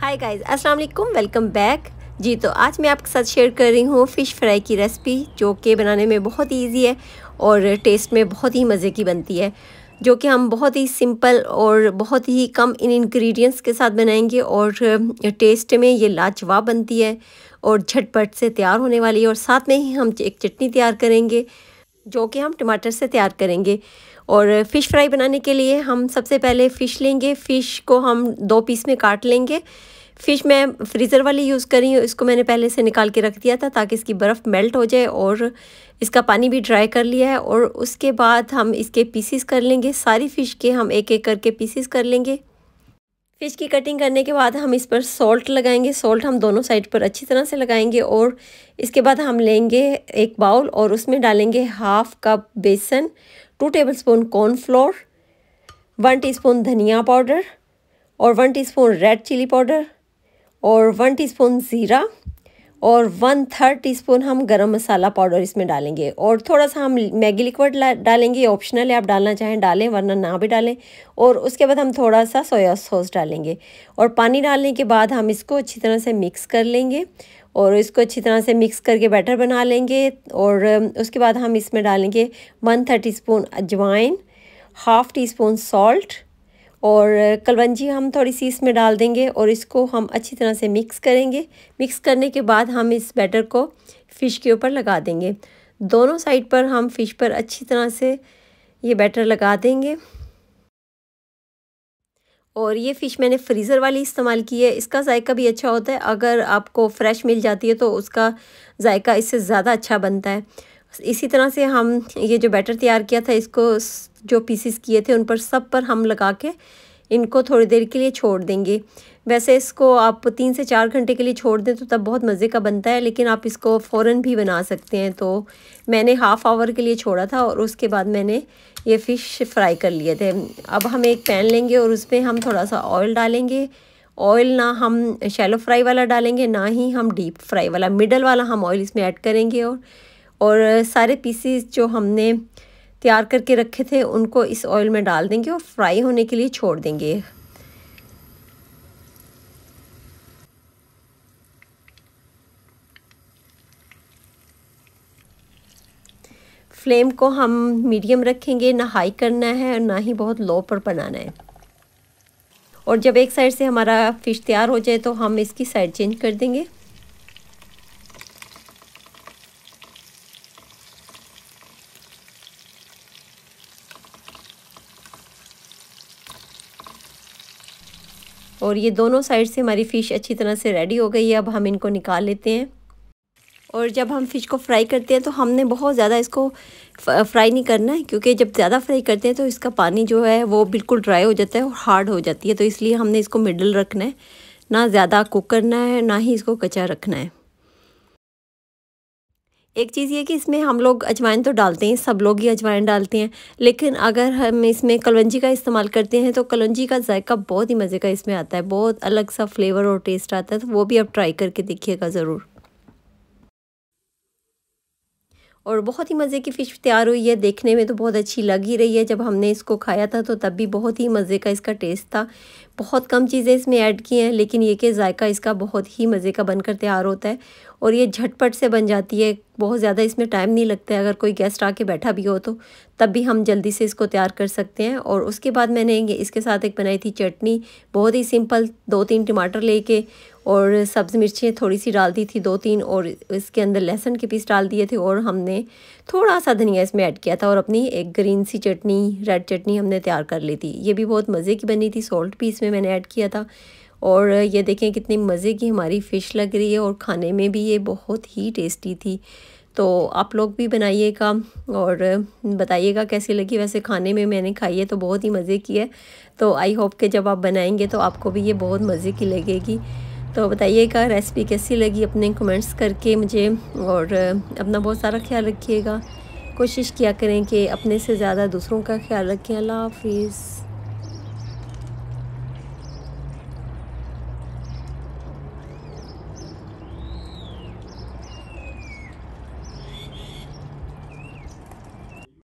hi guys अस्सलाम वालेकुम welcome back जी तो आज मैं आपके साथ शेयर कर रही हूँ फ़िश फ्राई की रेसिपी जो कि बनाने में बहुत ही ईजी है और टेस्ट में बहुत ही मज़े की बनती है जो कि हम बहुत ही सिंपल और बहुत ही कम इन इंग्रेडिएंट्स के साथ बनाएंगे और टेस्ट में ये लाजवाब बनती है और झटपट से तैयार होने वाली है और साथ में ही हम एक चटनी तैयार करेंगे जो कि हम टमाटर से तैयार करेंगे और फ़िश फ्राई बनाने के लिए हम सबसे पहले फ़िश लेंगे फ़िश को हम दो पीस में काट लेंगे फ़िश मैं फ्रीज़र वाली यूज़ करी हूँ इसको मैंने पहले से निकाल के रख दिया था ताकि इसकी बर्फ़ मेल्ट हो जाए और इसका पानी भी ड्राई कर लिया है और उसके बाद हम इसके पीसीस कर लेंगे सारी फ़िश के हम एक एक करके पीसीस कर लेंगे फ़िश की कटिंग करने के बाद हम इस पर सॉल्ट लगाएंगे सॉल्ट हम दोनों साइड पर अच्छी तरह से लगाएंगे और इसके बाद हम लेंगे एक बाउल और उसमें डालेंगे हाफ़ कप बेसन two tablespoon cornflour one teaspoon धनिया पाउडर और one teaspoon red chili powder और वन टीस्पून ज़ीरा और वन थर्ड टीस्पून हम गरम मसाला पाउडर इसमें डालेंगे और थोड़ा सा हम मैगी लिक्विड डालेंगे ऑप्शनल है आप डालना चाहें डालें वरना ना भी डालें और उसके बाद हम थोड़ा सा सोया सॉस डालेंगे और पानी डालने के बाद हम इसको अच्छी तरह से मिक्स कर लेंगे और इसको अच्छी तरह से मिक्स करके बैटर बना लेंगे और उसके बाद हम इसमें डालेंगे वन टी स्पून अजवाइन हाफ़ टी स्पून सॉल्ट और कलवंजी हम थोड़ी सी इसमें डाल देंगे और इसको हम अच्छी तरह से मिक्स करेंगे मिक्स करने के बाद हम इस बैटर को फ़िश के ऊपर लगा देंगे दोनों साइड पर हम फ़िश पर अच्छी तरह से ये बैटर लगा देंगे और ये फ़िश मैंने फ्रीज़र वाली इस्तेमाल की है इसका जायका भी अच्छा होता है अगर आपको फ़्रेश मिल जाती है तो उसका जायका इससे ज़्यादा अच्छा बनता है इसी तरह से हम ये जो बैटर तैयार किया था इसको जो पीसीस किए थे उन पर सब पर हम लगा के इनको थोड़ी देर के लिए छोड़ देंगे वैसे इसको आप तीन से चार घंटे के लिए छोड़ दें तो तब बहुत मज़े का बनता है लेकिन आप इसको फ़ौर भी बना सकते हैं तो मैंने हाफ़ आवर के लिए छोड़ा था और उसके बाद मैंने ये फ़िश फ्राई कर लिए थे अब हम एक पैन लेंगे और उसमें हम थोड़ा सा ऑयल डालेंगे ऑयल ना हम शैलो फ्राई वाला डालेंगे ना ही हम डीप फ्राई वाला मिडल वाला हम ऑयल इसमें ऐड करेंगे और और सारे पीसीस जो हमने तैयार करके रखे थे उनको इस ऑयल में डाल देंगे और फ्राई होने के लिए छोड़ देंगे फ्लेम को हम मीडियम रखेंगे ना हाई करना है और ना ही बहुत लो पर बनाना है और जब एक साइड से हमारा फ़िश तैयार हो जाए तो हम इसकी साइड चेंज कर देंगे और ये दोनों साइड से हमारी फ़िश अच्छी तरह से रेडी हो गई है अब हम इनको निकाल लेते हैं और जब हम फ़िश को फ्राई करते हैं तो हमने बहुत ज़्यादा इसको फ्राई नहीं करना है क्योंकि जब ज़्यादा फ्राई करते हैं तो इसका पानी जो है वो बिल्कुल ड्राई हो जाता है और हार्ड हो जाती है तो इसलिए हमने इसको मिडल रखना है ना ज़्यादा कुक करना है ना ही इसको कच्चा रखना है एक चीज़ ये कि इसमें हम लोग अजवाइन तो डालते हैं सब लोग ही अजवाइन डालते हैं लेकिन अगर हम इसमें कलवंजी का इस्तेमाल करते हैं तो कलवंजी का जायका बहुत ही मज़े का इसमें आता है बहुत अलग सा फ्लेवर और टेस्ट आता है तो वो भी आप ट्राई करके देखिएगा ज़रूर और बहुत ही मज़े की फ़िश तैयार हुई है देखने में तो बहुत अच्छी लग ही रही है जब हमने इसको खाया था तो तब भी बहुत ही मज़े का इसका टेस्ट था बहुत कम चीज़ें इसमें ऐड की हैं लेकिन ये कि जायका इसका बहुत ही मज़े का बनकर तैयार होता है और ये झटपट से बन जाती है बहुत ज़्यादा इसमें टाइम नहीं लगता है अगर कोई गेस्ट आके बैठा भी हो तो तब भी हम जल्दी से इसको तैयार कर सकते हैं और उसके बाद मैंने इसके साथ एक बनाई थी चटनी बहुत ही सिंपल दो तीन टमाटर लेके और सब्ज़ मिर्चें थोड़ी सी डाल दी थी दो तीन और इसके अंदर लहसुन के पीस डाल दिए थे और हमने थोड़ा सा धनिया इसमें ऐड किया था और अपनी एक ग्रीन सी चटनी रेड चटनी हमने तैयार कर ली थी ये भी बहुत मज़े की बनी थी सॉल्ट भी इसमें मैंने ऐड किया था और ये देखें कितनी मज़े की हमारी फ़िश लग रही है और खाने में भी ये बहुत ही टेस्टी थी तो आप लोग भी बनाइएगा और बताइएगा कैसी लगी वैसे खाने में मैंने खाई है तो बहुत ही मज़े की है तो आई होप कि जब आप बनाएंगे तो आपको भी ये बहुत मज़े की लगेगी तो बताइएगा रेसिपी कैसी लगी अपने कमेंट्स करके मुझे और अपना बहुत सारा ख्याल रखिएगा कोशिश किया करें कि अपने से ज़्यादा दूसरों का ख्याल रखें अल्लाह हाफिज़